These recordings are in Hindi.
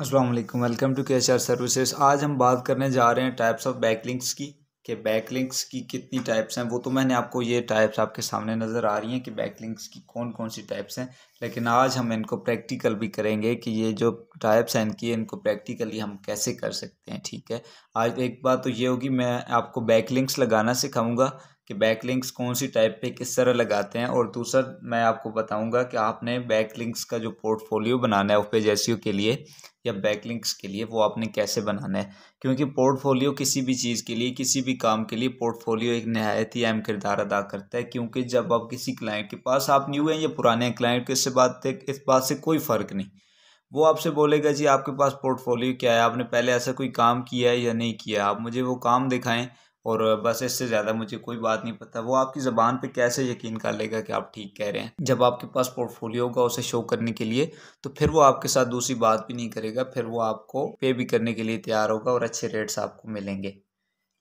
अस्सलाम वालेकुम वेलकम टू के सर्विसेज आज हम बात करने जा रहे हैं टाइप्स ऑफ बैकलिंक्स की कि बैकलिंक्स की कितनी टाइप्स हैं वो तो मैंने आपको ये टाइप्स आपके सामने नज़र आ रही हैं कि बैकलिंक्स की कौन कौन सी टाइप्स हैं लेकिन आज हम इनको प्रैक्टिकल भी करेंगे कि ये जो टाइप्स हैं इनकी इनको प्रैक्टिकली हम कैसे कर सकते हैं ठीक है आज एक बात तो ये होगी मैं आपको बैकलिंक्स लगाना सिखाऊँगा कि बैकलिंक्स कौन सी टाइप पे किस तरह लगाते हैं और दूसरा मैं आपको बताऊंगा कि आपने बैकलिंक्स का जो पोर्टफोलियो बनाना है पेज एस के लिए या बैकलिंक्स के लिए वो आपने कैसे बनाना है क्योंकि पोर्टफोलियो किसी भी चीज़ के लिए किसी भी काम के लिए पोर्टफोलियो एक नहायत ही अहम किरदार अदा करता है क्योंकि जब आप किसी क्लाइंट के पास आप न्यू हैं या पुराने क्लाइंट इससे बात इस बात से कोई फ़र्क नहीं वो आपसे बोलेगा जी आपके पास पोर्टफोलियो क्या है आपने पहले ऐसा कोई काम किया है या नहीं किया आप मुझे वो काम दिखाएं और बस इससे ज़्यादा मुझे कोई बात नहीं पता वो आपकी ज़बान पे कैसे यकीन कर लेगा कि आप ठीक कह रहे हैं जब आपके पास पोर्टफोलियो होगा उसे शो करने के लिए तो फिर वो आपके साथ दूसरी बात भी नहीं करेगा फिर वो आपको पे भी करने के लिए तैयार होगा और अच्छे रेट्स आपको मिलेंगे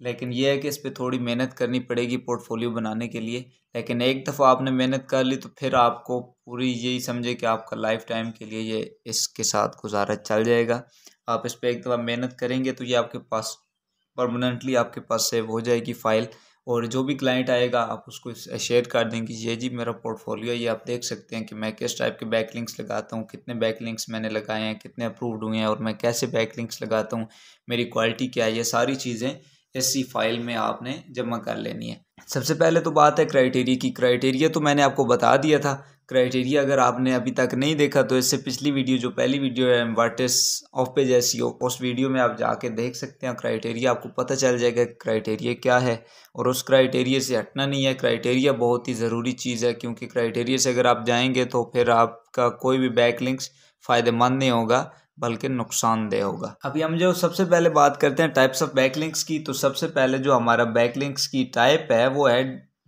लेकिन यह है कि इस पर थोड़ी मेहनत करनी पड़ेगी पोर्टफोलियो बनाने के लिए लेकिन एक दफ़ा आपने मेहनत कर ली तो फिर आपको पूरी यही समझे कि आपका लाइफ टाइम के लिए ये इसके साथ गुजारा चल जाएगा आप इस पर एक दफ़ा मेहनत करेंगे तो ये आपके पास परमानेंटली आपके पास सेव हो जाएगी फ़ाइल और जो भी क्लाइंट आएगा आप उसको शेयर कर देंगे ये जी मेरा पोर्टफोलियो ये आप देख सकते हैं कि मैं किस टाइप के बैक लिंक्स लगाता हूँ कितने बैक लिंक्स मैंने लगाए हैं कितने अप्रूव्ड हुए हैं और मैं कैसे बैक लिंक्स लगाता हूँ मेरी क्वालिटी क्या है ये सारी चीज़ें इसी फाइल में आपने जमा कर लेनी है सबसे पहले तो बात है क्राइटेरिया की क्राइटेरिया तो मैंने आपको बता दिया था क्राइटेरिया अगर आपने अभी तक नहीं देखा तो इससे पिछली वीडियो जो पहली वीडियो है वाटिस ऑफ पेज ऐसी हो उस वीडियो में आप जाके देख सकते हैं क्राइटेरिया आपको पता चल जाएगा क्राइटेरिया क्या है और उस क्राइटेरिया से हटना नहीं है क्राइटेरिया बहुत ही ज़रूरी चीज़ है क्योंकि क्राइटेरिया से अगर आप जाएंगे तो फिर आपका कोई भी बैक लिंक्स फ़ायदेमंद नहीं होगा बल्कि नुकसानदेह होगा अभी हम जो सबसे पहले बात करते हैं टाइप्स ऑफ बैकलिंक्स की तो सबसे पहले जो हमारा बैकलिंक्स की टाइप है वो है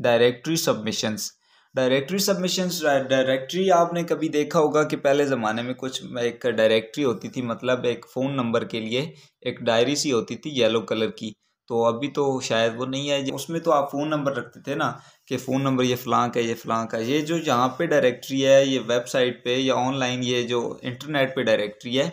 directory submissions directory submissions directory आपने कभी देखा होगा कि पहले ज़माने में कुछ एक डायरेक्टरी होती थी मतलब एक फ़ोन नंबर के लिए एक डायरी सी होती थी येलो कलर की तो अभी तो शायद वो नहीं है उसमें तो आप फ़ोन नंबर रखते थे ना कि फ़ोन नंबर ये फ़लाँ का ये फ़लाँ का ये जो यहाँ पे डायरेक्टरी है ये वेबसाइट पे या ऑनलाइन ये जो इंटरनेट पे डायरेक्टरी है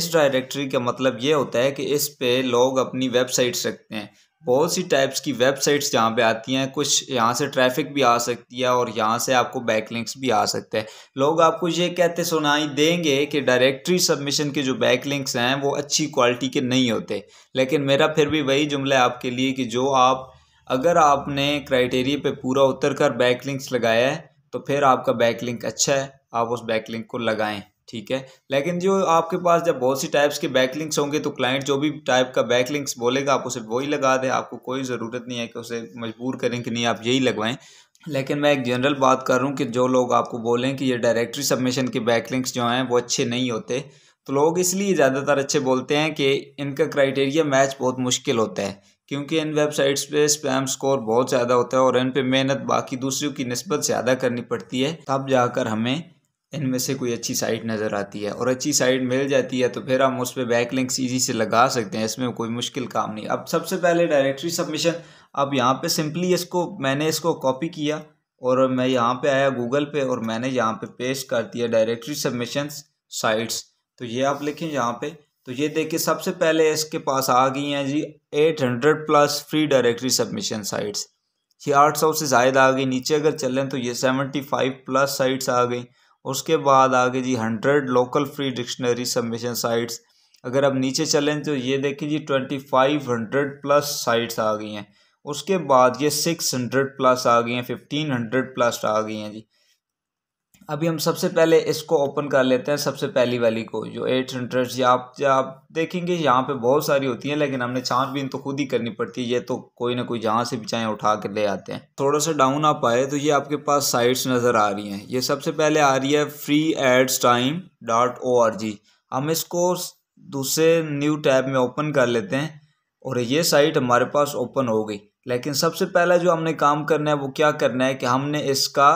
इस डायरेक्टरी का मतलब ये होता है कि इस पे लोग अपनी वेबसाइट्स रखते हैं बहुत सी टाइप्स की वेबसाइट्स यहाँ पे आती हैं कुछ यहाँ से ट्रैफिक भी आ सकती है और यहाँ से आपको बैकलिंक्स भी आ सकते हैं लोग आपको ये कहते सुनाई देंगे कि डायरेक्टरी सबमिशन के जो बैकलिंक्स हैं वो अच्छी क्वालिटी के नहीं होते लेकिन मेरा फिर भी वही जुमला है आपके लिए कि जो आप अगर आपने क्राइटेरिया पे पूरा उतर कर बैकलिंक्स लगाया है तो फिर आपका बैकलिंक अच्छा है आप उस बैकलिंक को लगाएं ठीक है लेकिन जो आपके पास जब बहुत सी टाइप्स के बैकलिंक्स होंगे तो क्लाइंट जो भी टाइप का बैकलिंक्स बोलेगा आप उसे वही लगा दें आपको कोई ज़रूरत नहीं है कि उसे मजबूर करें कि नहीं आप यही लगवाएं लेकिन मैं एक जनरल बात कर रहा हूँ कि जो लोग आपको बोलें कि ये डायरेक्टरी सबमिशन के बैकलिंक्स जो हैं वो अच्छे नहीं होते तो लोग इसलिए ज़्यादातर अच्छे बोलते हैं कि इनका क्राइटेरिया मैच बहुत मुश्किल होता है क्योंकि इन वेबसाइट्स पे स्पैम स्कोर बहुत ज़्यादा होता है और इन पे मेहनत बाकी दूसरों की नस्बत ज़्यादा करनी पड़ती है तब जाकर हमें इनमें से कोई अच्छी साइट नज़र आती है और अच्छी साइट मिल जाती है तो फिर हम उस पर बैकलिंक्स ईजी से लगा सकते हैं इसमें कोई मुश्किल काम नहीं अब सबसे पहले डायरेक्टरी सबमिशन अब यहाँ पे सिंपली इसको मैंने इसको कॉपी किया और मैं यहाँ पे आया गूगल पे और मैंने यहाँ पे पेस्ट कर दिया डायरेक्टरी सबमिशन साइट्स तो ये आप लिखें यहाँ पे तो ये देखिए सबसे पहले इसके पास आ गई हैं जी eight hundred plus free directory submission sites ये आठ सौ से ज़ायद आ गई नीचे अगर चलें तो ये सेवेंटी फाइव प्लस साइट्स आ गई उसके बाद आगे जी hundred local free dictionary submission sites अगर आप नीचे चलें तो ये देखिए जी twenty five hundred plus sites आ गई हैं उसके बाद ये सिक्स हंड्रेड प्लस आ गई हैं फिफ्टीन हंड्रेड प्लस आ गई हैं जी अभी हम सबसे पहले इसको ओपन कर लेते हैं सबसे पहली वाली को जो एट हंड्रेड या आप या आप देखेंगे यहाँ पे बहुत सारी होती हैं लेकिन हमने भी तो खुद ही करनी पड़ती है ये तो कोई ना कोई जहाँ से भी चाहे उठा के ले आते हैं थोड़ा सा डाउन आप आए तो ये आपके पास साइट्स नज़र आ रही हैं ये सबसे पहले आ रही है free ads time dot O R G हम इसको दूसरे न्यू टैब में ओपन कर लेते हैं और ये साइट हमारे पास ओपन हो गई लेकिन सबसे पहला जो हमने काम करना है वो क्या करना है कि हमने इसका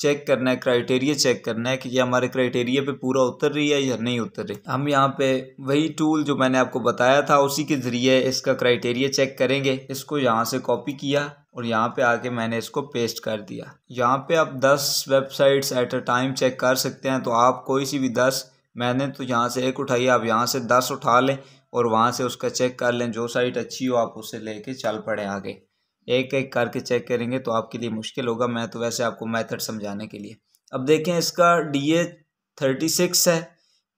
चेक करना है क्राइटेरिया चेक करना है कि ये हमारे क्राइटेरिया पे पूरा उतर रही है या नहीं उतर रही हम यहाँ पे वही टूल जो मैंने आपको बताया था उसी के ज़रिए इसका क्राइटेरिया चेक करेंगे इसको यहाँ से कॉपी किया और यहाँ पे आके मैंने इसको पेस्ट कर दिया यहाँ पे आप 10 websites at a time check कर सकते हैं तो आप कोई सी भी दस मैंने तो यहाँ से एक उठाई आप यहाँ से दस उठा लें और वहाँ से उसका चेक कर लें जो साइट अच्छी हो आप उसे ले चल पड़े आगे एक एक करके चेक करेंगे तो आपके लिए मुश्किल होगा मैं तो वैसे आपको मेथड समझाने के लिए अब देखें इसका डी ए थर्टी सिक्स है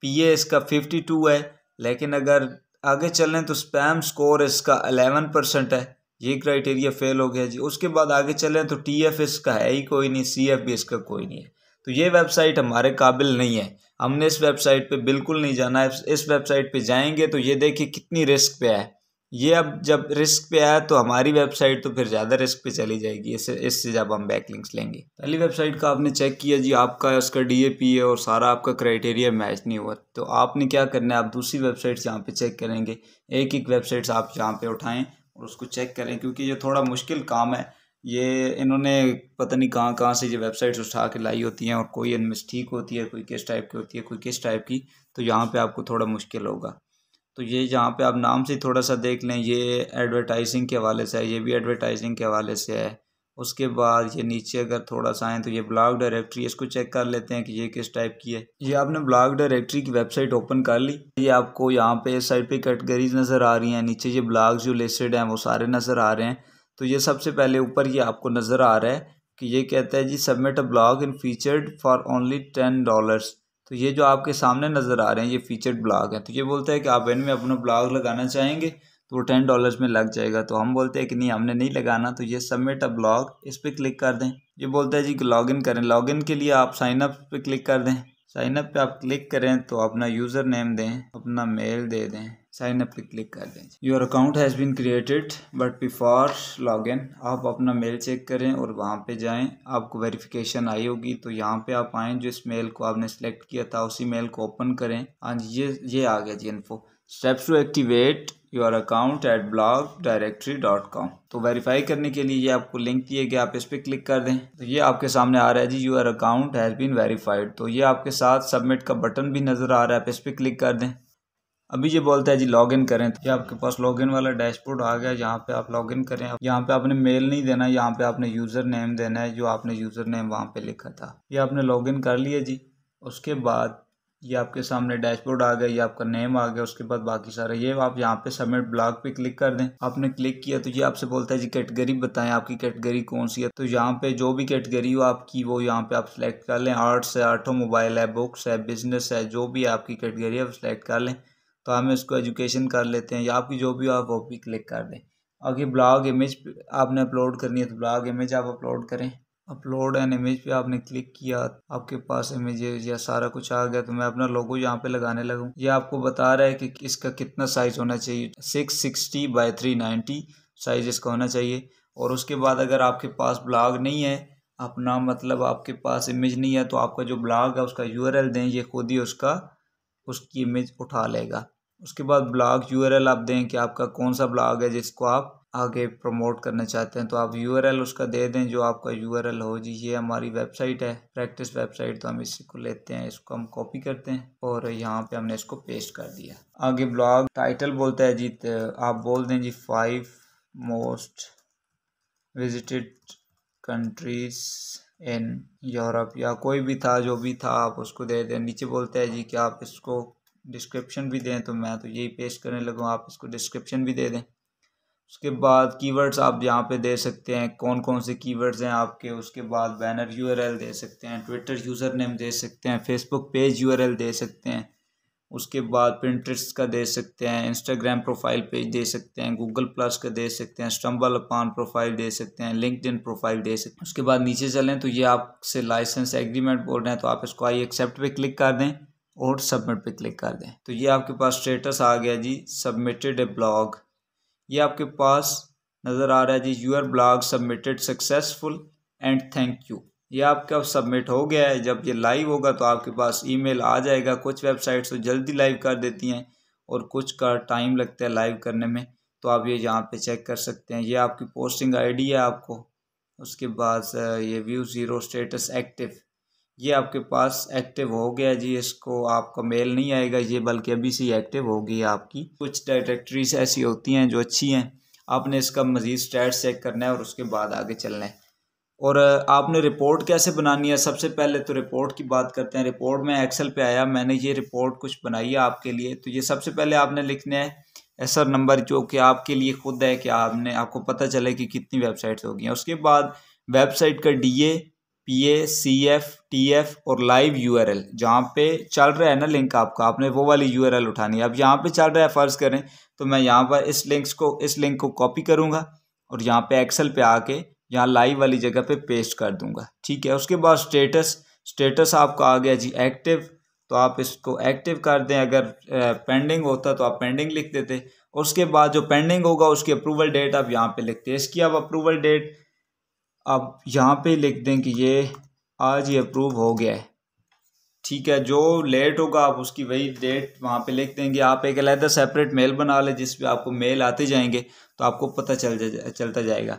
पी ए इसका फिफ्टी टू है लेकिन अगर आगे चलें तो स्पैम स्कोर इसका अलेवन परसेंट है ये क्राइटेरिया फेल हो गया जी उसके बाद आगे चलें तो टी एफ इसका है ही कोई नहीं सी एफ भी इसका कोई नहीं है तो ये वेबसाइट हमारे काबिल नहीं है हमने इस वेबसाइट पे बिल्कुल नहीं जाना है इस वेबसाइट पे जाएंगे तो ये देखिए कितनी रिस्क पे है ये अब जब रिस्क पे आया तो हमारी वेबसाइट तो फिर ज़्यादा रिस्क पे चली जाएगी इससे इससे जब हम लिंक्स लेंगे पहली वेबसाइट का आपने चेक किया जी आपका उसका पी है और सारा आपका क्राइटेरिया मैच नहीं हुआ तो आपने क्या करना है आप दूसरी वेबसाइट्स यहाँ पे चेक करेंगे एक एक वेबसाइट्स आप यहाँ पे उठाएँ और उसको चेक करें क्योंकि ये थोड़ा मुश्किल काम है ये इन्होंने पता नहीं कहाँ कहाँ से ये वेबसाइट्स उठा के लाई होती हैं और कोई इनमें ठीक होती है कोई किस टाइप की होती है कोई किस टाइप की तो यहाँ पर आपको थोड़ा मुश्किल होगा तो ये जहाँ पे आप नाम से थोड़ा सा देख लें ये एडवर्टाइजिंग के हवाले से है ये भी एडवर्टाइजिंग के हवाले से है उसके बाद ये नीचे अगर थोड़ा सा आए तो ये ब्लॉग डायरेक्टरी इसको चेक कर लेते हैं कि ये किस टाइप की है ये आपने ब्लॉग डायरेक्टरी की वेबसाइट ओपन कर ली ये आपको यहाँ पे साइड पे कैटेगरीज नज़र आ रही हैं नीचे ये ब्लॉग जो लिस्टेड हैं वो सारे नज़र आ रहे हैं तो ये सबसे पहले ऊपर ये आपको नज़र आ रहा है कि ये कहता है जी submit a blog in featured for only ten dollars तो ये जो आपके सामने नज़र आ रहे हैं ये फीचर्ड ब्लॉग है तो ये बोलता है कि आप इनमें अपना ब्लॉग लगाना चाहेंगे तो वो टेन डॉलर्स में लग जाएगा तो हम बोलते हैं कि नहीं हमने नहीं लगाना तो ये सबमिट अ ब्लॉग इस पर क्लिक कर दें ये बोलता है जी कि लॉगिन करें लॉग इन के लिए आप साइन अप क्लिक कर दें साइनअप पर आप क्लिक करें तो अपना यूज़र नेम दें अपना मेल दे दें साइन अप पे क्लिक कर दें your account has been created but before login आप अपना मेल चेक करें और वहाँ पे जाएं आपको वेरिफिकेशन आई होगी तो यहाँ पे आप आएँ जिस मेल को आपने सेलेक्ट किया था उसी मेल को ओपन करें हाँ जी ये ये आ गया जी info steps to activate your account at blog directory dot com तो वेरीफाई करने के लिए ये आपको लिंक दिए गए आप इस पर क्लिक कर दें तो ये आपके सामने आ रहा है जी your account has been verified तो ये आपके साथ सबमिट का बटन भी नज़र आ रहा है आप इस पर क्लिक कर दें अभी ये बोलता है जी लॉगिन करें तो ये आपके पास लॉगिन वाला डैशबोर्ड आ गया यहाँ पे आप लॉगिन करें यहाँ पे आपने मेल नहीं देना यहाँ पे आपने यूज़र नेम देना है जो आपने यूज़र नेम वहाँ पे लिखा था ये आपने लॉगिन कर लिया जी उसके बाद ये आपके सामने डैशबोर्ड आ गया ये आपका नेम आ गया उसके बाद बाकी सारा ये आप यहाँ पे सबमिट ब्लॉग पे क्लिक कर दें आपने क्लिक किया तो ये आपसे बोलता है जी कैटेगरी बताएं आपकी कैटेगरी कौन सी है तो यहाँ पे जो भी कैटेगरी हो आपकी वो यहाँ पे आप सिलेक्ट कर लें आर्ट्स है ऑटोमोबाइल है बुक्स है बिजनेस है जो भी आपकी कैटेगरी है आप सिलेक्ट कर लें तो हमें उसको एजुकेशन कर लेते हैं या आपकी जो भी आप वो भी क्लिक कर दें आगे ब्लॉग इमेज आपने अपलोड करनी है तो ब्लॉग इमेज आप अपलोड करें अपलोड एंड इमेज पे आपने क्लिक किया आपके पास इमेज या सारा कुछ आ गया तो मैं अपना लोगो यहाँ पे लगाने लगूँ ये आपको बता रहा है कि इसका कितना साइज़ होना चाहिए six sixty by three ninety size इसका होना चाहिए और उसके बाद अगर आपके पास ब्लॉग नहीं है अपना मतलब आपके पास इमेज नहीं है तो आपका जो ब्लॉग है उसका यू दें ये खुद ही उसका उसकी इमेज उठा लेगा उसके बाद ब्लॉग यूआरएल आप दें कि आपका कौन सा ब्लॉग है जिसको आप आगे प्रमोट करना चाहते हैं तो आप यूआरएल उसका दे दें जो आपका यूआरएल हो जी ये हमारी वेबसाइट है प्रैक्टिस वेबसाइट तो हम इसी को लेते हैं इसको हम कॉपी करते हैं और यहाँ पे हमने इसको पेस्ट कर दिया आगे ब्लॉग टाइटल बोलता है जी तो आप बोल दें जी five most visited countries in Europe या कोई भी था जो भी था आप उसको दे दें नीचे बोलते हैं जी कि आप इसको डिस्क्रिप्शन भी दें तो मैं तो यही पेश करने लगा आप इसको डिस्क्रिप्शन भी दे दें उसके बाद कीवर्ड्स आप यहाँ पे दे सकते हैं कौन कौन से कीवर्ड्स हैं आपके उसके बाद बैनर यूआरएल दे सकते हैं ट्विटर यूज़र नेम दे सकते हैं फेसबुक पेज यूआरएल दे सकते हैं उसके बाद प्रिंटर्स का दे सकते हैं इंस्टाग्राम प्रोफाइल पेज दे सकते हैं गूगल प्लस का दे सकते हैं स्टम्बल अपान प्रोफाइल दे सकते हैं लिंकड प्रोफाइल दे सकते हैं उसके बाद नीचे चलें तो ये आपसे लाइसेंस एग्रीमेंट बोल रहे हैं तो आप इसको आई एक्सेप्ट पे क्लिक कर दें और सबमिट पे क्लिक कर दें तो ये आपके पास स्टेटस आ गया जी सबमिटेड ए ब्लॉग ये आपके पास नज़र आ रहा है जी your blog submitted successful and thank you ये आपका सबमिट हो गया है जब ये लाइव होगा तो आपके पास ईमेल आ जाएगा कुछ वेबसाइट्स तो जल्दी लाइव कर देती हैं और कुछ का टाइम लगता है लाइव करने में तो आप ये यहाँ पे चेक कर सकते हैं ये आपकी पोस्टिंग आईडी है आपको उसके बाद ये व्यू ज़ीरो स्टेटस एक्टिव ये आपके पास एक्टिव हो गया जी इसको आपका मेल नहीं आएगा ये बल्कि अभी से एक्टिव होगी आपकी कुछ डायरेक्टरीज ऐसी होती हैं जो अच्छी हैं आपने इसका मज़ीद स्टैट चेक करना है और उसके बाद आगे चलना है और आपने रिपोर्ट कैसे बनानी है सबसे पहले तो रिपोर्ट की बात करते हैं रिपोर्ट में एक्सेल पे आया मैंने ये रिपोर्ट कुछ बनाई है आपके लिए तो ये सबसे पहले आपने लिखना है एसर नंबर जो कि आपके लिए खुद है कि आपने आपको पता चले कि कितनी वेबसाइट्स होगी उसके बाद वेबसाइट का DA P A C F T F और लाइव यू आर एल जहाँ पे चल रहा है ना लिंक आपका आपने वो वाली यू आर एल उठानी है अब यहाँ पे चल रहा है फ़र्ज़ करें तो मैं यहाँ पर इस लिंक्स को इस लिंक को कॉपी करूँगा और यहाँ पे एक्सेल पे आके यहाँ लाइव वाली जगह पे पेस्ट कर दूँगा ठीक है उसके बाद स्टेटस स्टेटस आपका आ गया जी एक्टिव तो आप इसको एक्टिव कर दें अगर पेंडिंग होता तो आप पेंडिंग लिख देते उसके बाद जो पेंडिंग होगा उसकी अप्रूवल डेट आप यहाँ पे लिखते हैं इसकी आप अप्रूवल डेट आप यहाँ पे लिख दें कि ये आज ही अप्रूव हो गया है ठीक है जो लेट होगा आप उसकी वही डेट वहाँ पे लिख देंगे आप एक अलहदा सेपरेट मेल बना लें जिस पे आपको मेल आते जाएंगे तो आपको पता चल जा, चलता जाएगा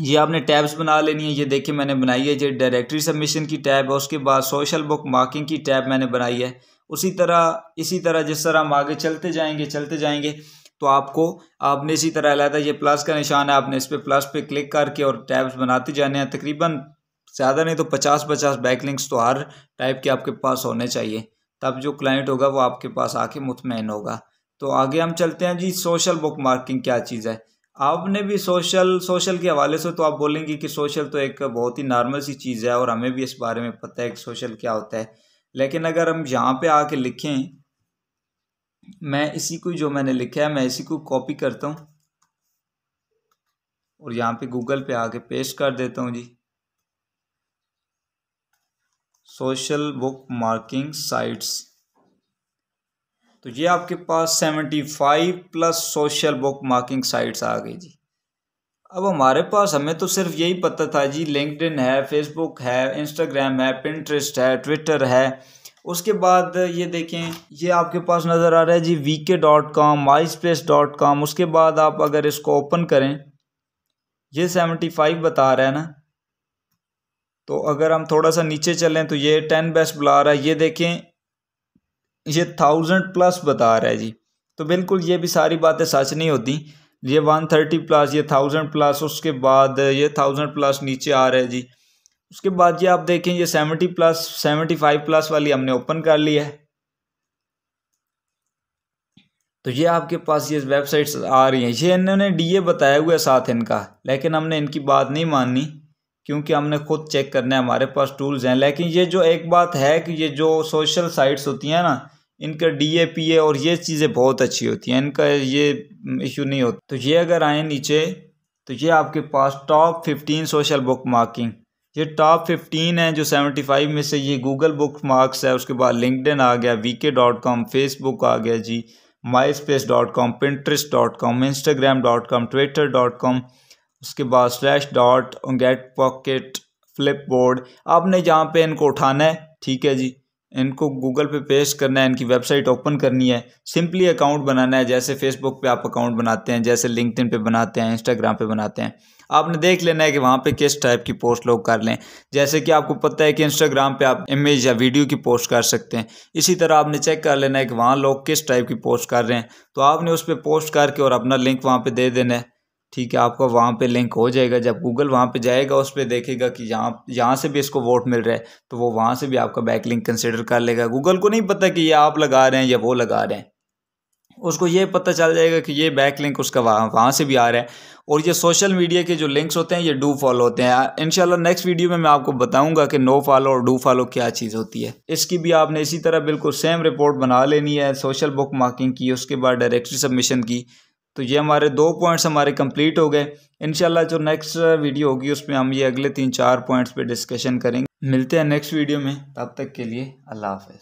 ये आपने टैब्स बना लेनी है ये देखिए मैंने बनाई है ये डायरेक्टरी सबमिशन की टैब है उसके बाद सोशल बुक मार्किंग की टैब मैंने बनाई है उसी तरह इसी तरह जिस तरह हम आगे चलते जाएंगे चलते जाएंगे तो आपको आपने इसी तरह लाया था ये प्लस का निशान है आपने इस पर प्लस पे क्लिक करके और टैब्स बनाते जाने हैं तकरीबन ज़्यादा नहीं तो पचास पचास बैकलिंक्स तो हर टाइप के आपके पास होने चाहिए तब जो क्लाइंट होगा वो आपके पास आके मुतमैन होगा तो आगे हम चलते हैं जी सोशल बुक मार्किंग क्या चीज़ है आपने भी सोशल सोशल के हवाले से तो आप बोलेंगे कि सोशल तो एक बहुत ही नॉर्मल सी चीज़ है और हमें भी इस बारे में पता है कि सोशल क्या होता है लेकिन अगर हम यहाँ पे आके लिखें मैं इसी को जो मैंने लिखा है मैं इसी को कॉपी करता हूँ और यहाँ पे गूगल पे आके पेस्ट कर देता हूँ जी सोशल बुक मार्किंग साइट्स तो ये आपके पास seventy five plus social bookmarking sites आ गई जी अब हमारे पास हमें तो सिर्फ यही पता था जी लिंकड है फेसबुक है इंस्टाग्राम है पिंट्रस्ट है ट्विटर है उसके बाद ये देखें ये आपके पास नज़र आ रहा है जी V K dot com MySpace dot com उसके बाद आप अगर इसको ओपन करें ये सेवेंटी फाइव बता रहा है ना तो अगर हम थोड़ा सा नीचे चलें तो ये टेन बेस्ट बुला रहा है ये देखें ये थाउजेंड प्लस बता रहा है जी तो बिल्कुल ये भी सारी बातें सच नहीं होती ये वन थर्टी प्लस ये थाउजेंड प्लस उसके बाद ये थाउजेंड प्लस नीचे आ रहा है जी उसके बाद ये आप देखें ये seventy plus seventy five plus वाली हमने ओपन कर ली है तो ये आपके पास ये वेबसाइट्स आ रही हैं ये इन्होंने डीए बताया हुआ है साथ इनका लेकिन हमने इनकी बात नहीं माननी क्योंकि हमने खुद चेक करना है हमारे पास टूल्स हैं लेकिन ये जो एक बात है कि ये जो सोशल साइट्स होती हैं ना इनका डी ए पी ए और ये चीज़ें बहुत अच्छी होती हैं इनका ये इशू नहीं होता तो ये अगर आए नीचे तो ये आपके पास top fifteen social bookmarking ये टॉप फिफ्टीन है जो सेवेंटी फाइव में से ये गूगल बुक मार्क्स है उसके बाद लिंकडिन आ गया वी डॉट कॉम फेसबुक आ गया जी MySpace dot com Pinterest dot com Instagram dot com Twitter dot com उसके बाद slash dot get pocket Flipboard आपने जहाँ पे इनको उठाना है ठीक है जी इनको गूगल पे पेस्ट करना है इनकी वेबसाइट ओपन करनी है सिंपली अकाउंट बनाना है जैसे फेसबुक पे आप अकाउंट बनाते हैं जैसे लिंकड पे बनाते हैं इंस्टाग्राम पे बनाते हैं आपने देख लेना है कि वहाँ पे किस टाइप की पोस्ट लोग कर लें जैसे कि आपको पता है कि इंस्टाग्राम पे आप इमेज या वीडियो की पोस्ट कर सकते हैं इसी तरह आपने चेक कर लेना है कि वहाँ लोग किस टाइप की पोस्ट कर रहे हैं तो आपने उस पर पोस्ट करके और अपना लिंक वहाँ पर दे देना है ठीक है आपका वहाँ पे लिंक हो जाएगा जब गूगल वहाँ पे जाएगा उस पर देखेगा कि यहाँ यहाँ से भी इसको वोट मिल रहा है तो वो वहाँ से भी आपका बैक लिंक कंसिडर कर लेगा गूगल को नहीं पता कि ये आप लगा रहे हैं या वो लगा रहे हैं उसको ये पता चल जाएगा कि ये बैक लिंक उसका वहाँ वहाँ से भी आ रहा है और ये सोशल मीडिया के जो लिंक्स होते हैं ये डू फॉलो होते हैं इनशाला नेक्स्ट वीडियो में मैं आपको बताऊंगा कि नो फॉलो और डू फॉलो क्या चीज़ होती है इसकी भी आपने इसी तरह बिल्कुल सेम रिपोर्ट बना लेनी है सोशल बुक मार्किंग की उसके बाद डायरेक्टरी सबमिशन की तो ये हमारे दो पॉइंट्स हमारे कंप्लीट हो गए इन जो नेक्स्ट वीडियो होगी उसमें हम ये अगले तीन चार पॉइंट्स पे डिस्कशन करेंगे मिलते हैं नेक्स्ट वीडियो में तब तक के लिए अल्लाह हाफ